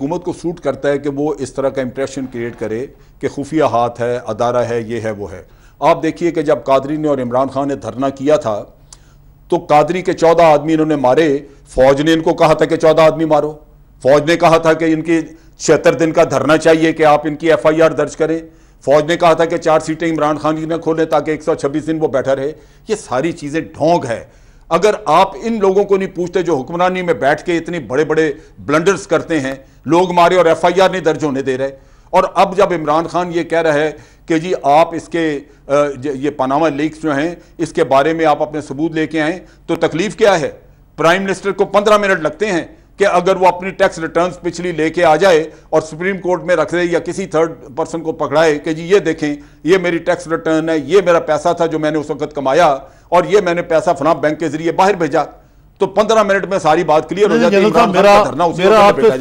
हुकूमत को सूट करता है कि वो इस तरह का इंप्रेशन क्रिएट करे कि खुफिया हाथ है अदारा है ये है वो है आप देखिए कि जब कादरी ने और इमरान खान ने धरना किया था तो कादरी के चौदह आदमी इन्होंने मारे फौज ने इनको कहा था कि चौदह आदमी मारो फौज ने कहा था कि इनकी छिहत्तर दिन का धरना चाहिए कि आप इनकी एफ आई आर दर्ज करें फौज ने कहा था कि चार सीटें इमरान खान जी ने खोलें ताकि एक सौ छब्बीस दिन वो बैठा रहे ये सारी चीज़ें ढोंग है अगर आप इन लोगों को नहीं पूछते जो हुक्मरानी में बैठ के इतने बड़े बड़े ब्लंडर्स करते हैं लोग मारे और एफआईआर नहीं दर्ज होने दे रहे और अब जब इमरान खान ये कह रहा है कि जी आप इसके ये पनामा लीक्स जो हैं इसके बारे में आप अपने सबूत लेके आएँ तो तकलीफ़ क्या है प्राइम मिनिस्टर को पंद्रह मिनट लगते हैं कि अगर वो अपनी टैक्स रिटर्न्स पिछली लेके आ जाए और सुप्रीम कोर्ट में रख दे या किसी थर्ड पर्सन को पकड़ाए कि जी ये देखें ये मेरी टैक्स रिटर्न है ये मेरा पैसा था जो मैंने उस वक्त कमाया और ये मैंने पैसा फना बैंक के जरिए बाहर भेजा तो पंद्रह मिनट में सारी बात क्लियर हो जाती है